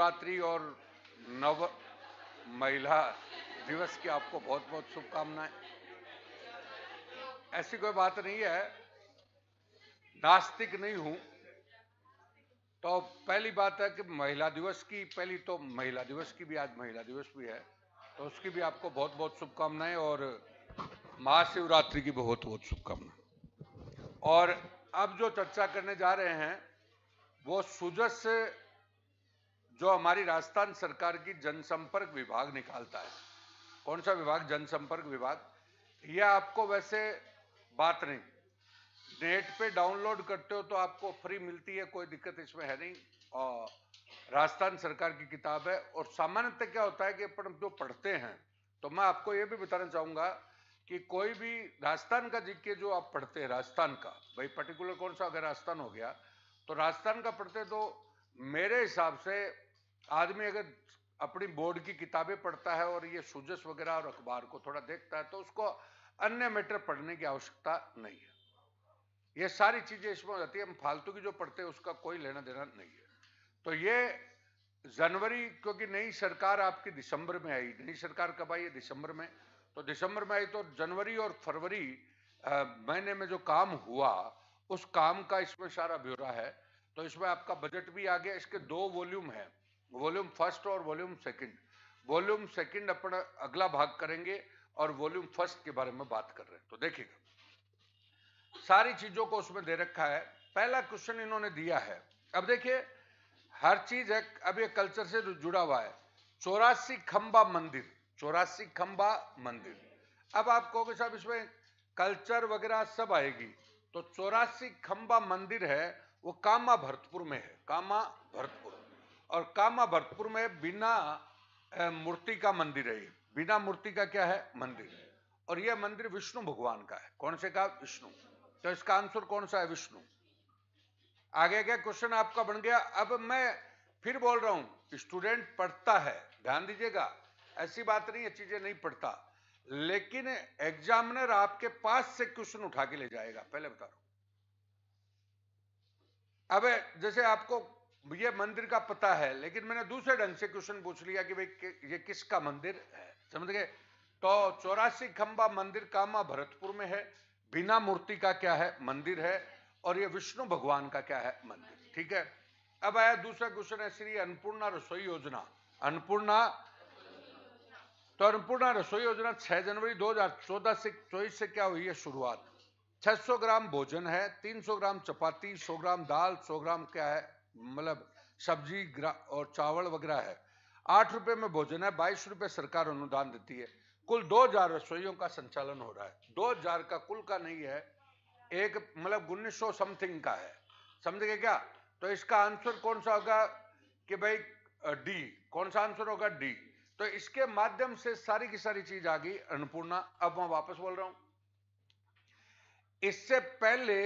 शिवरात्रि और नव महिला दिवस की आपको बहुत बहुत शुभकामनाएं ऐसी कोई बात नहीं है नास्तिक नहीं हूं तो पहली बात है कि महिला दिवस की पहली तो महिला दिवस की भी आज महिला दिवस भी है तो उसकी भी आपको बहुत बहुत शुभकामनाएं और महाशिवरात्रि की बहुत बहुत शुभकामनाएं और अब जो चर्चा करने जा रहे हैं वो सुजस जो हमारी राजस्थान सरकार की जनसंपर्क विभाग निकालता है कौन सा विभाग जनसंपर्क विभाग यह आपको वैसे बात नहीं नेट पे डाउनलोड करते हो तो आपको फ्री मिलती है कोई दिक्कत इसमें है नहीं और राजस्थान सरकार की किताब है और सामान्यतः क्या होता है कि अपन जो पढ़ते हैं तो मैं आपको ये भी बताना चाहूँगा कि कोई भी राजस्थान का जिक्के जो आप पढ़ते हैं राजस्थान का भाई पर्टिकुलर कौन सा अगर राजस्थान हो गया तो राजस्थान का पढ़ते तो मेरे हिसाब से आदमी अगर अपनी बोर्ड की किताबें पढ़ता है और ये सूजस वगैरह और अखबार को थोड़ा देखता है तो उसको अन्य मैटर पढ़ने की आवश्यकता नहीं है ये सारी चीजें इसमें हो जाती है हम फालतू की जो पढ़ते हैं उसका कोई लेना देना नहीं है तो ये जनवरी क्योंकि नई सरकार आपकी दिसंबर में आई नई सरकार कब आई है दिसंबर में तो दिसंबर में आई तो जनवरी और फरवरी महीने में जो काम हुआ उस काम का इसमें सारा ब्यौरा है तो इसमें आपका बजट भी आ गया इसके दो वॉल्यूम है वॉल्यूम फर्स्ट और वॉल्यूम सेकंड वॉल्यूम सेकंड अपन अगला भाग करेंगे और वॉल्यूम फर्स्ट के बारे में बात कर रहे हैं तो देखिएगा सारी चीजों को उसमें दे रखा है पहला क्वेश्चन इन्होंने दिया है अब देखिए हर चीज है अब ये कल्चर से जुड़ा हुआ है चौरासी खंबा मंदिर चौरासी खंबा मंदिर अब आप कहोगे साहब इसमें कल्चर वगैरह सब आएगी तो चौरासी खंबा मंदिर है वो कामा भरतपुर में है कामा भरतपुर और कामा भरतपुर में बिना मूर्ति का मंदिर है बिना मूर्ति का क्या है मंदिर और यह मंदिर विष्णु भगवान का है कौन से कहा विष्णु तो इसका आंसर कौन सा है विष्णु आगे क्या क्वेश्चन आपका बन गया अब मैं फिर बोल रहा हूं स्टूडेंट पढ़ता है ध्यान दीजिएगा ऐसी बात नहीं है चीजें नहीं पढ़ता लेकिन एग्जामिनर आपके पास से क्वेश्चन उठा के ले जाएगा पहले बता रहा हूं अब जैसे आपको मुझे मंदिर का पता है लेकिन मैंने दूसरे ढंग से क्वेश्चन पूछ लिया कि भाई ये किसका मंदिर है समझ गए तो चौरासी खंबा मंदिर कामा भरतपुर में है बिना मूर्ति का क्या है मंदिर है और ये विष्णु भगवान का क्या है मंदिर ठीक है अब आया दूसरा क्वेश्चन है श्री अन्नपूर्णा रसोई योजना अन्नपूर्णा तो अन्नपूर्णा रसोई योजना 6 जनवरी 2014 से चौबीस से क्या हुई है शुरुआत 600 ग्राम भोजन है 300 ग्राम चपाती 100 ग्राम दाल 100 ग्राम क्या है मतलब सब्जी और चावल वगैरह है आठ रुपए में भोजन है बाईस रुपए सरकार अनुदान देती है कुल दो हजार रसोईयों का संचालन हो रहा है दो हजार का कुल का नहीं है एक मतलब उन्नीस सौ समथिंग का है समझ गए क्या तो इसका आंसर कौन सा होगा कि भाई डी कौन सा आंसर होगा डी तो इसके माध्यम से सारी की सारी चीज आ गई अन्नपूर्णा अब मैं वापस बोल रहा हूं इससे पहले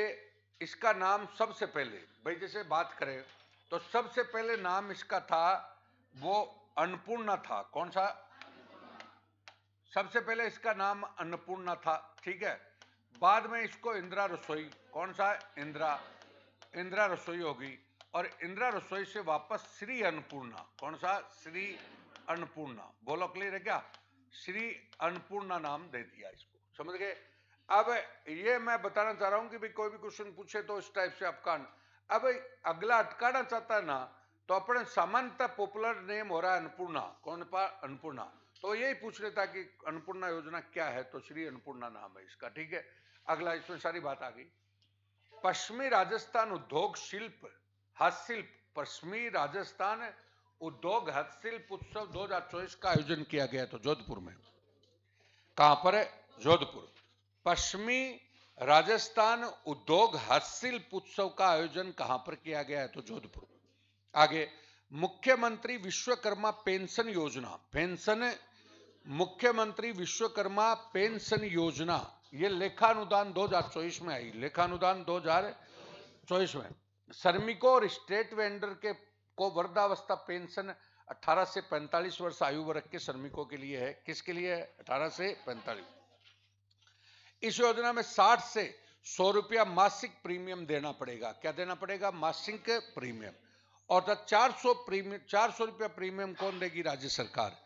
इसका नाम सबसे पहले भाई जैसे बात करें तो सबसे पहले नाम इसका था वो अन्नपूर्णा था कौन सा सबसे पहले इसका नाम अन्नपूर्णा था ठीक है बाद में इसको इंदिरा रसोई कौन सा इंदिरा इंदिरा रसोई होगी और इंदिरा रसोई से वापस श्री अन्नपूर्णा कौन सा श्री अन्नपूर्णा बोलो क्लियर है क्या श्री अन्नपूर्णा नाम दे दिया इसको समझ गए अब ये मैं बताना चाह रहा हूं कि भी कोई भी क्वेश्चन पूछे तो इस टाइप से आपका अब अगला अटकाना चाहता है ना तो अपने सामान्यतः पॉपुलर नेम हो रहा है अन्नपूर्णा कौन पा अन्नपूर्णा तो यही पूछ रहे था कि अन्नपूर्णा योजना क्या है तो श्री अन्नपूर्णा नाम है इसका ठीक है अगला इसमें सारी बात आ गई पश्चिमी राजस्थान उद्योग शिल्प हस्तशिल्प पश्चिमी राजस्थान उद्योग हस्तशिल्प उत्सव दो का आयोजन किया गया तो जोधपुर में कहां पर है जोधपुर पश्चिमी राजस्थान उद्योग हस्तशिल्प उत्सव का आयोजन कहां पर किया गया है तो जोधपुर आगे मुख्यमंत्री विश्वकर्मा पेंशन योजना पेंशन मुख्यमंत्री विश्वकर्मा पेंशन योजना ये लेखानुदान दो हजार चौबीस में आई लेखानुदान दो हजार चौबीस में श्रमिकों और स्टेट वेंडर के को वृद्धावस्था पेंशन 18 से 45 वर्ष आयु वर्ग के श्रमिकों के लिए है किसके लिए है 18 से 45 इस योजना में 60 से सौ रुपया मासिक प्रीमियम देना पड़ेगा क्या देना पड़ेगा मासिक प्रीमियम और तो चार सौ प्रीमियम चार सौ रुपया प्रीमियम कौन देगी राज्य सरकार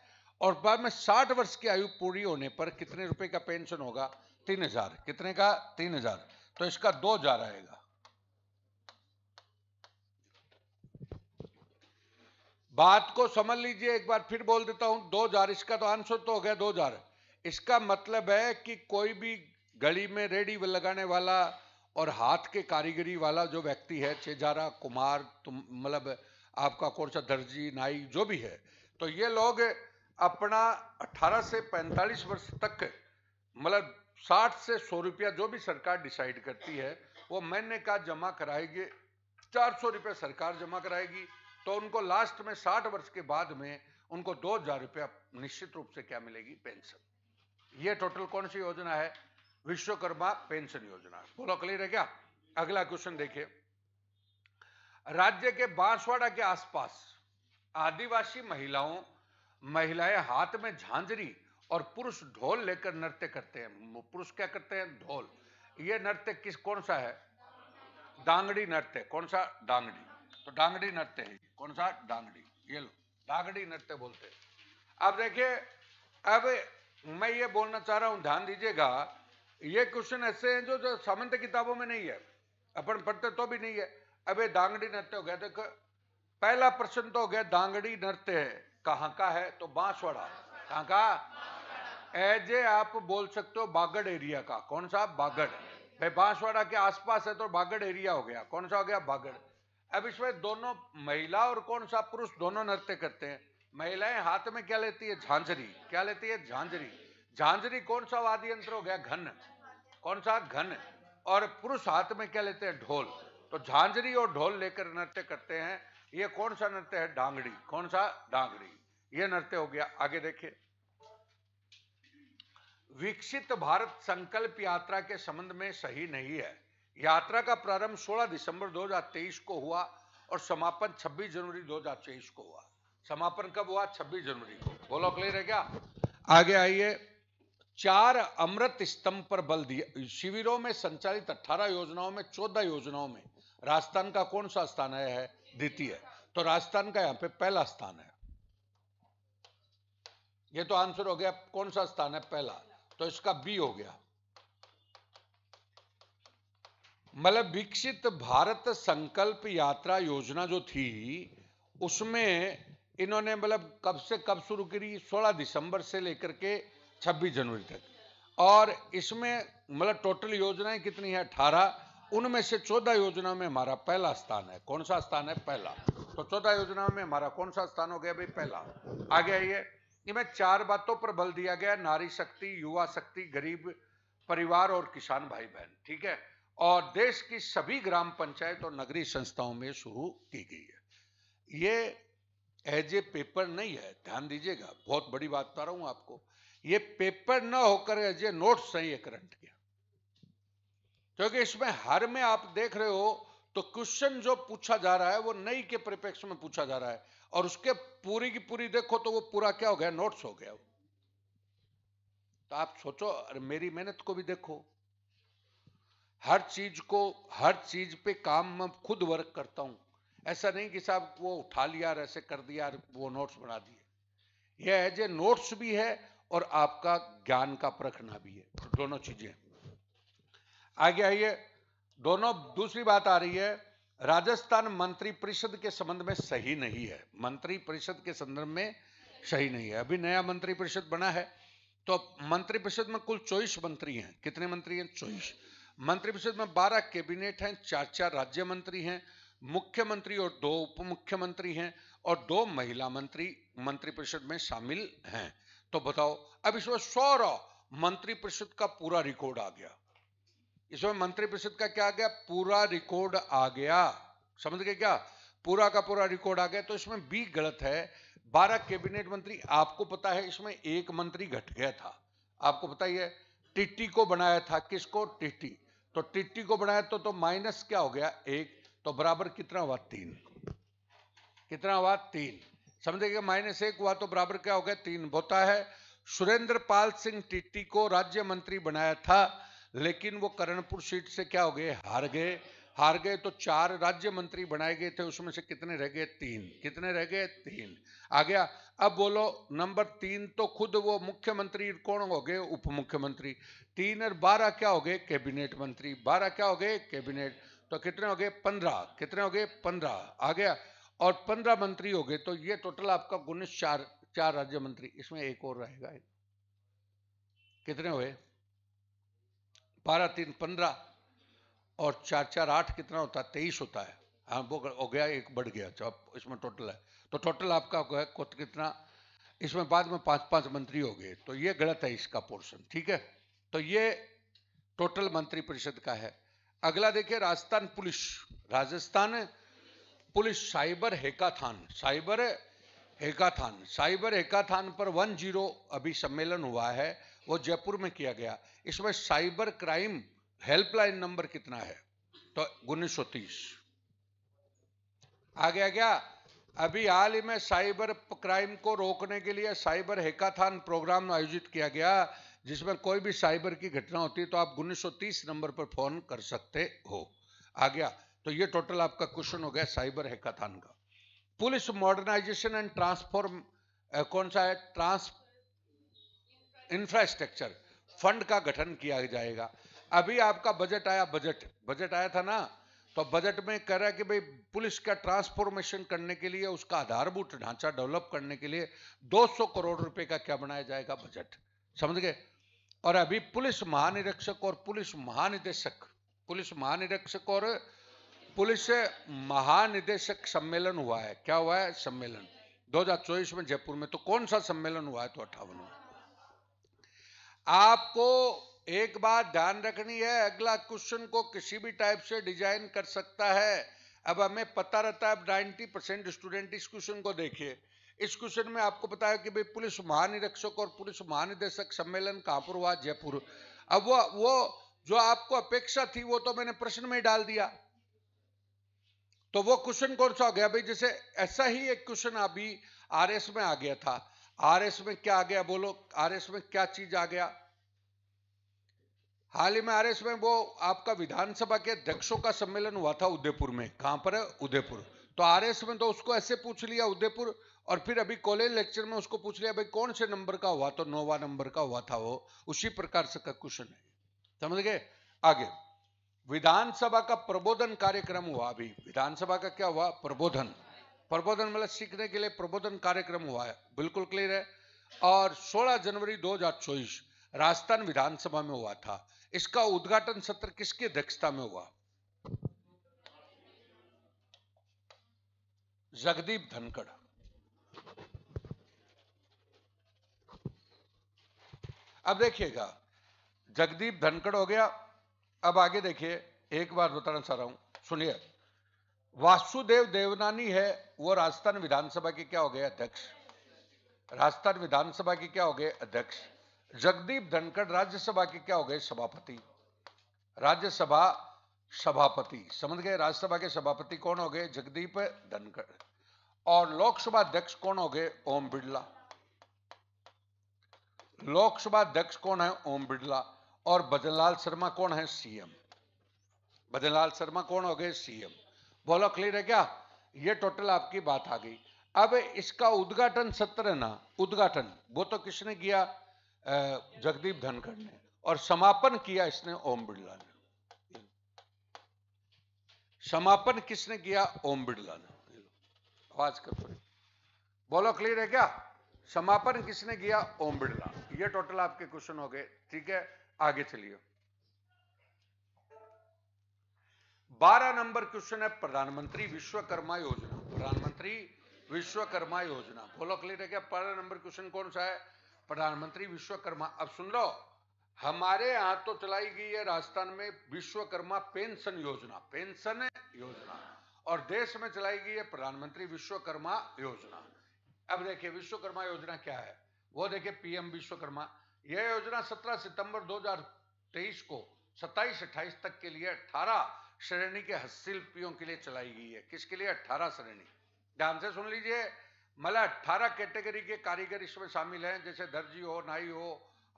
और बाद में साठ वर्ष की आयु पूरी होने पर कितने रुपए का पेंशन होगा तीन हजार कितने का तीन हजार तो इसका दो हजार आएगा बात को समझ लीजिए एक बार फिर बोल देता हूं दो इसका तो आंसर तो हो गया दो इसका मतलब है कि कोई भी गली में रेडी लगाने वाला और हाथ के कारीगरी वाला जो व्यक्ति है चेजारा कुमार तुम मतलब आपका कोर्चा दर्जी नाई जो भी है तो ये लोग अपना 18 से 45 वर्ष तक मतलब 60 से 100 रुपया जो भी सरकार डिसाइड करती है वो मैंने कहा जमा कराएगी 400 रुपया सरकार जमा कराएगी तो उनको लास्ट में 60 वर्ष के बाद में उनको दो हजार रुपया निश्चित रूप से क्या मिलेगी पेंशन ये टोटल कौन सी योजना है विश्वकर्मा पेंशन योजना बोलो क्लियर है क्या अगला क्वेश्चन देखिए राज्य के बांसवाड़ा के आसपास आदिवासी महिलाओं महिलाएं हाथ में झांझरी और पुरुष ढोल लेकर नृत्य करते हैं पुरुष क्या करते हैं ढोल ये नृत्य किस कौन सा है डांगड़ी नृत्य कौन सा डांगड़ी तो डांगड़ी नृत्य है कौन सा डांगड़ी ये लो डांगड़ी नृत्य बोलते हैं अब देखिए अब मैं ये बोलना चाह रहा हूं ध्यान दीजिएगा ये क्वेश्चन ऐसे हैं जो जो सामंत किताबों में नहीं है अपन पढ़ते तो भी नहीं है अबे दांगड़ी नृत्य हो गया देखो पहला प्रश्न तो हो गया दांगड़ी नृत्य है कहाँ का है तो बांसवाड़ा कहाँ का एज ए आप बोल सकते हो बागड़ एरिया का कौन सा बागड़ भाई बांसवाड़ा के आसपास है तो बागड़ एरिया हो गया कौन सा हो गया बागड़ अब इसमें दोनों महिला और कौन सा पुरुष दोनों नृत्य करते हैं महिलाएं हाथ में क्या लेती है झांझरी क्या लेती है झांझरी झांझरी कौन सा वाद्य यंत्र हो गया घन कौन सा घन और पुरुष हाथ में क्या लेते हैं ढोल तो झांझरी और ढोल लेकर नृत्य करते हैं ये कौन सा नृत्य है डांगड़ी कौन सा डांगड़ी ये नृत्य हो गया आगे देखिए विकसित भारत संकल्प यात्रा के संबंध में सही नहीं है यात्रा का प्रारंभ 16 दिसंबर 2023 को हुआ और समापन 26 जनवरी 2023 को हुआ समापन कब हुआ 26 जनवरी को बोलो क्लियर है क्या आगे आइए चार अमृत स्तंभ पर बल दिया शिविरों में संचालित 18 योजनाओं में 14 योजनाओं में राजस्थान का कौन सा स्थान है द्वितीय तो राजस्थान का यहां पे पहला स्थान है ये तो आंसर हो गया कौन सा स्थान है पहला तो इसका बी हो गया मतलब विकसित भारत संकल्प यात्रा योजना जो थी उसमें इन्होंने मतलब कब से कब शुरू करी 16 दिसंबर से लेकर के 26 जनवरी तक और इसमें मतलब टोटल योजनाएं कितनी है 18 उनमें से 14 योजना में हमारा पहला स्थान है कौन सा स्थान है पहला तो 14 योजना में हमारा कौन सा स्थान हो गया भाई पहला गया ये इनमें चार बातों पर बल दिया गया नारी शक्ति युवा शक्ति गरीब परिवार और किसान भाई बहन ठीक है और देश की सभी ग्राम पंचायत और नगरीय संस्थाओं में शुरू की गई है ये एज ए पेपर नहीं है ध्यान दीजिएगा बहुत बड़ी बात बता रहा हूं आपको ये पेपर ना होकर ये नोट्स सही है करंट के क्योंकि इसमें हर में आप देख रहे हो तो क्वेश्चन जो पूछा जा रहा है वो नई के परिपेक्ष में पूछा जा रहा है और उसके पूरी की पूरी देखो तो वो पूरा क्या हो गया नोट्स हो गया तो आप सोचो अरे मेरी मेहनत को भी देखो हर चीज को हर चीज पे काम मैं खुद वर्क करता हूं ऐसा नहीं कि साहब वो उठा लिया और ऐसे कर दिया वो नोट्स बना दिए यह है जो नोट्स भी है और आपका ज्ञान का प्रखना भी है तो दोनों चीजें आगे आइए दोनों दूसरी बात आ रही है राजस्थान मंत्री परिषद के संबंध में सही नहीं है मंत्री परिषद के संदर्भ में सही नहीं है अभी नया मंत्री परिषद बना है तो मंत्री परिषद में कुल चौबीस मंत्री हैं कितने मंत्री हैं चौबीस मंत्री परिषद में बारह कैबिनेट हैं चार चार राज्य मंत्री हैं मुख्यमंत्री और दो उप मुख्यमंत्री हैं और दो महिला मंत्री मंत्रिपरिषद में शामिल हैं तो बताओ अब इसमें रो मंत्रिपरिषद का पूरा रिकॉर्ड आ गया इसमें मंत्रिपरिषद का क्या आ गया पूरा रिकॉर्ड आ गया समझ गए क्या पूरा का पूरा रिकॉर्ड आ गया तो इसमें बी गलत है बारह कैबिनेट मंत्री आपको पता है इसमें एक मंत्री घट गया था आपको पता ही है टिट्टी को बनाया था किसको टिट्टी तो टिट्टी को बनाया तो तो माइनस क्या हो गया एक तो बराबर कितना हुआ तीन कितना हुआ तीन समझेगा माइनस एक हुआ तो बराबर क्या हो गया तीन होता है सुरेंद्र पाल सिंह टिट्टी को राज्य मंत्री बनाया था लेकिन वो करणपुर सीट से क्या हो गए हार गए हार गए तो चार राज्य मंत्री बनाए गए थे उसमें से कितने रह गए तीन कितने रह गए तीन आ गया अब बोलो नंबर तीन तो खुद वो मुख्यमंत्री कौन हो गए उप मुख्यमंत्री तीन और बारह क्या हो गए कैबिनेट मंत्री बारह क्या हो गए कैबिनेट तो कितने हो गए पंद्रह कितने हो गए पंद्रह आ गया और पंद्रह मंत्री हो गए तो ये टोटल आपका उन्नीस चार चार राज्य मंत्री इसमें एक और रहेगा कितने हुए बारह तीन पंद्रह और चार चार आठ कितना होता है तेईस होता है हाँ वो हो गया एक बढ़ गया तो इसमें टोटल है तो टोटल आपका है कुछ कितना इसमें बाद में पांच पांच मंत्री हो गए तो ये गलत है इसका पोर्शन ठीक है तो ये टोटल मंत्री परिषद का है अगला देखिए राजस्थान पुलिस राजस्थान है police cyber hackathon cyber hackathon cyber hackathon पर वन जीरो अभी सम्मेलन हुआ है वो जयपुर में किया गया इसमें साइबर क्राइम हेल्पलाइन नंबर कितना है तो उन्नीस सौ तीस आ गया क्या अभी हाल ही में साइबर क्राइम को रोकने के लिए साइबर हेकाथान प्रोग्राम आयोजित किया गया जिसमें कोई भी साइबर की घटना होती है तो आप उन्नीस नंबर पर फोन कर सकते हो आ गया तो ये टोटल आपका क्वेश्चन हो गया साइबर हैकाथान का पुलिस मॉडर्नाइजेशन एंड ट्रांसफॉर्म कौन सा है ट्रांस इंफ्रास्ट्रक्चर फंड का गठन किया जाएगा अभी आपका बजट आया बजट बजट आया था ना तो बजट में कह रहा है कि भाई पुलिस का ट्रांसफॉर्मेशन करने के लिए उसका आधारभूत ढांचा डेवलप करने के लिए 200 करोड़ रुपए का क्या बनाया जाएगा बजट समझ गए और अभी पुलिस महानिरीक्षक और पुलिस महानिदेशक पुलिस महानिरीक्षक और पुलिस महानिदेशक सम्मेलन हुआ है क्या हुआ है सम्मेलन 2024 में जयपुर में तो कौन सा सम्मेलन हुआ है तो अट्ठावन आपको एक बात ध्यान रखनी है अगला क्वेश्चन को किसी भी टाइप से डिजाइन कर सकता है अब हमें पता रहता है 90 परसेंट स्टूडेंट इस क्वेश्चन को देखिए इस क्वेश्चन में आपको पता है कि भाई पुलिस महानिरीक्षक और पुलिस महानिदेशक सम्मेलन कहां पर हुआ जयपुर अब वो वो जो आपको अपेक्षा थी वो तो मैंने प्रश्न में डाल दिया तो वो क्वेश्चन कौन सा हो गया भाई जैसे ऐसा ही एक क्वेश्चन अभी आरएस में आ गया था आरएस में क्या आ गया बोलो आरएस में क्या चीज आ गया हाल ही में आरएस में वो आपका विधानसभा के अध्यक्षों का सम्मेलन हुआ था उदयपुर में कहां पर है उदयपुर तो आरएस में तो उसको ऐसे पूछ लिया उदयपुर और फिर अभी कॉलेज लेक्चर में उसको पूछ लिया भाई कौन से नंबर का हुआ तो नोवा नंबर का हुआ था वो उसी प्रकार से का क्वेश्चन है समझ गए आगे विधानसभा का प्रबोधन कार्यक्रम हुआ अभी विधानसभा का क्या हुआ प्रबोधन प्रबोधन मतलब सीखने के लिए प्रबोधन कार्यक्रम हुआ है बिल्कुल क्लियर है और 16 जनवरी 2024 राजस्थान विधानसभा में हुआ था इसका उद्घाटन सत्र किसकी अध्यक्षता में हुआ जगदीप धनखड़ अब देखिएगा जगदीप धनखड़ हो गया अब आगे देखिए एक बार बताना चाह रहा हूं सुनिए वासुदेव देवनानी है वो राजस्थान विधानसभा के क्या हो गए अध्यक्ष राजस्थान विधानसभा के क्या हो गए अध्यक्ष जगदीप धनखड़ राज्यसभा के क्या हो गए सभापति राज्यसभा सभापति समझ गए राज्यसभा के सभापति कौन हो गए जगदीप धनखड़ और लोकसभा अध्यक्ष कौन हो गए ओम बिड़ला लोकसभा अध्यक्ष कौन है ओम बिड़ला और बदनलाल शर्मा कौन है सीएम बदनलाल शर्मा कौन हो गए सीएम बोलो क्लियर है क्या ये टोटल आपकी बात आ गई अब इसका उद्घाटन सत्र ना उद्घाटन वो तो किसने किया जगदीप धनखड़ ने और समापन किया इसने ओम बिड़ला ने समापन किसने किया ओम बिड़ला ने आवाज कर बोलो क्लियर है क्या समापन किसने किया ओम बिड़ला ये टोटल आपके क्वेश्चन हो गए ठीक है आगे चलिए बारह नंबर क्वेश्चन है प्रधानमंत्री विश्वकर्मा योजना प्रधानमंत्री विश्वकर्मा योजना बोलो क्लियर है क्या बारह नंबर क्वेश्चन कौन सा है प्रधानमंत्री विश्वकर्मा अब सुन लो हमारे यहां तो चलाई गई है राजस्थान में विश्वकर्मा पेंशन योजना पेंशन योजना और देश में चलाई गई है प्रधानमंत्री विश्वकर्मा योजना अब देखिए विश्वकर्मा योजना क्या है वो देखिए पीएम विश्वकर्मा यह योजना 17 सितंबर 2023 को 27 अट्ठाईस तक के लिए 18 श्रेणी के हस्तशिल्पियों के लिए चलाई गई है किसके लिए 18 श्रेणी ध्यान से सुन लीजिए मतलब 18 कैटेगरी के कारीगर इसमें शामिल हैं जैसे दर्जी हो नाई हो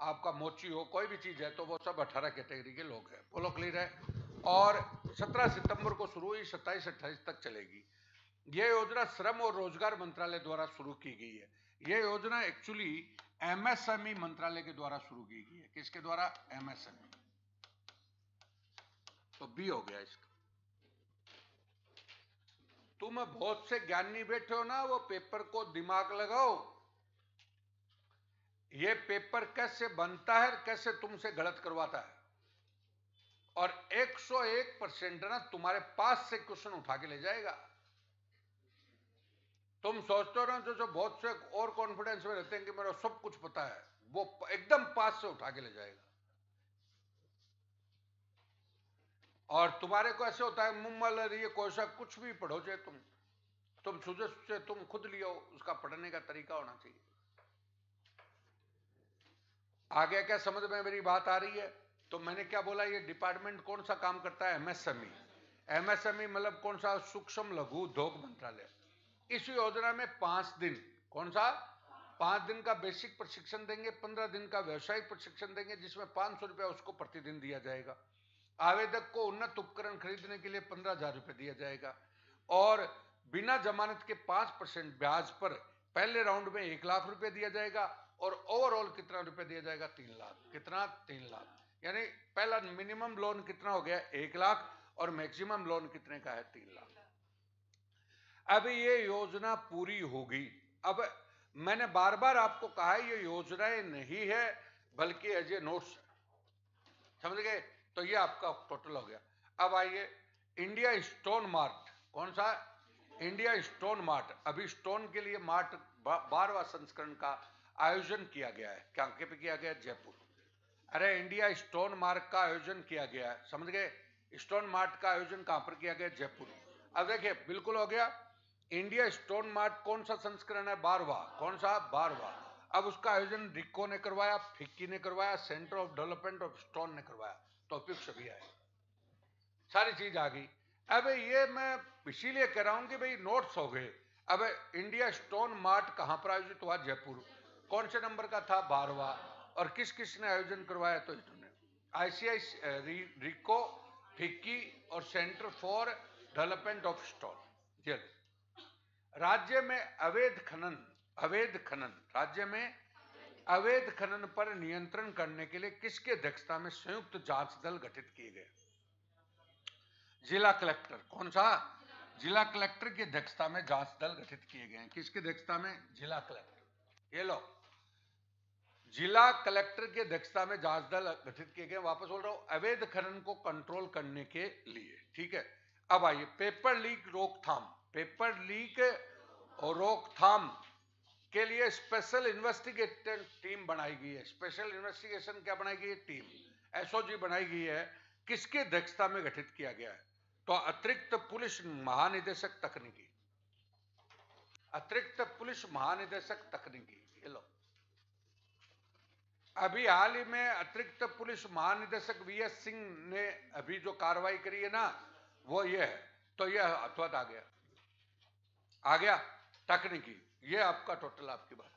आपका मोची हो कोई भी चीज़ है तो वो सब 18 कैटेगरी के लोग हैं बोलो क्लियर है और 17 सितंबर को शुरू हुई 27 अट्ठाईस तक चलेगी यह योजना श्रम और रोजगार मंत्रालय द्वारा शुरू की गई है ये योजना एक्चुअली एमएसएमई e मंत्रालय के द्वारा शुरू की गई है किसके द्वारा एमएसएमई e। तो बी हो गया इसका तुम बहुत से ज्ञानी बैठे हो ना वो पेपर को दिमाग लगाओ ये पेपर कैसे बनता है कैसे तुमसे गलत करवाता है और 101 परसेंट ना तुम्हारे पास से क्वेश्चन उठा के ले जाएगा तुम सोचते हो ना जो जो बहुत से और कॉन्फिडेंस में रहते हैं कि मेरा सब कुछ पता है वो एकदम पास से उठा के ले जाएगा और तुम्हारे को ऐसे होता है मुम्मा ये कोशा कुछ भी पढ़ो चाहे तुम तुम सुझे सुझे तुम खुद लियो उसका पढ़ने का तरीका होना चाहिए आगे क्या समझ में मेरी बात आ रही है तो मैंने क्या बोला ये डिपार्टमेंट कौन सा काम करता है एमएसएमई एमएसएमई e। e मतलब कौन सा सूक्ष्म लघु उद्योग मंत्रालय इस योजना में पांच दिन कौन सा पांच दिन का बेसिक प्रशिक्षण देंगे पंद्रह दिन का व्यवसायिक प्रशिक्षण देंगे जिसमें पांच सौ रुपया उसको प्रतिदिन दिया जाएगा आवेदक को उन्नत उपकरण खरीदने के लिए पंद्रह हजार रुपये दिया जाएगा और बिना जमानत के पांच परसेंट ब्याज पर पहले राउंड में एक लाख रुपए दिया जाएगा और ओवरऑल कितना रुपए दिया जाएगा तीन लाख कितना तीन लाख यानी पहला मिनिमम लोन कितना हो गया एक लाख और मैक्सिमम लोन कितने का है तीन लाख अब ये योजना पूरी होगी अब मैंने बार बार आपको कहा ये योजनाएं नहीं है बल्कि एज ए नोट्स समझ गए तो ये आपका टोटल हो गया अब आइए इंडिया स्टोन मार्ट कौन सा इंडिया स्टोन मार्ट अभी स्टोन के लिए मार्ट बार बारवा संस्करण का आयोजन किया गया है क्या पे किया गया जयपुर अरे इंडिया स्टोन मार्ट का आयोजन किया गया है समझ गए स्टोन मार्ट का आयोजन कहां पर किया गया जयपुर अब देखिए बिल्कुल हो गया इंडिया स्टोन मार्ट कौन सा संस्करण है बारवा कौन सा बारवा अब उसका आयोजन रिक्को ने करवाया फिक्की ने करवाया centre of development of stone ने करवाया तो तो सभी आए सारी चीज आ गई अब ये मैं इसीलिए कह रहा हूं कि भाई नोट्स हो गए अब इंडिया स्टोन मार्ट कहां पर आयोजित हुआ जयपुर कौन से नंबर का था बारवा और किस किस ने आयोजन करवाया तो इन्होंने आईसीआई रिको फिक्की और centre for development of stone चलिए राज्य में अवैध खनन अवैध खनन राज्य में अवैध खनन पर नियंत्रण करने के लिए किसके अध्यक्षता में संयुक्त जांच दल गठित किए गए जिला कलेक्टर कौन सा जिला कलेक्टर की अध्यक्षता में जांच दल गठित किए गए हैं किसकी अध्यक्षता में जिला कलेक्टर ये लो जिला कलेक्टर की अध्यक्षता में जांच दल गठित किए गए वापस बोल रहा हूं अवैध खनन को कंट्रोल करने के लिए ठीक है अब आइए पेपर लीक रोकथाम पेपर लीक और रोकथाम के लिए स्पेशल इन्वेस्टिगेटर टीम बनाई गई है स्पेशल इन्वेस्टिगेशन क्या बनाई गई है टीम एसओजी बनाई गई है किसकी अध्यक्षता में गठित किया गया है तो अतिरिक्त पुलिस महानिदेशक तकनीकी अतिरिक्त पुलिस महानिदेशक तकनीकी ये लो अभी हाल ही में अतिरिक्त पुलिस महानिदेशक वी एस सिंह ने अभी जो कार्रवाई करी है ना वो ये है तो यह अथवत आ गया आ गया टकने की ये आपका टोटल आपकी बात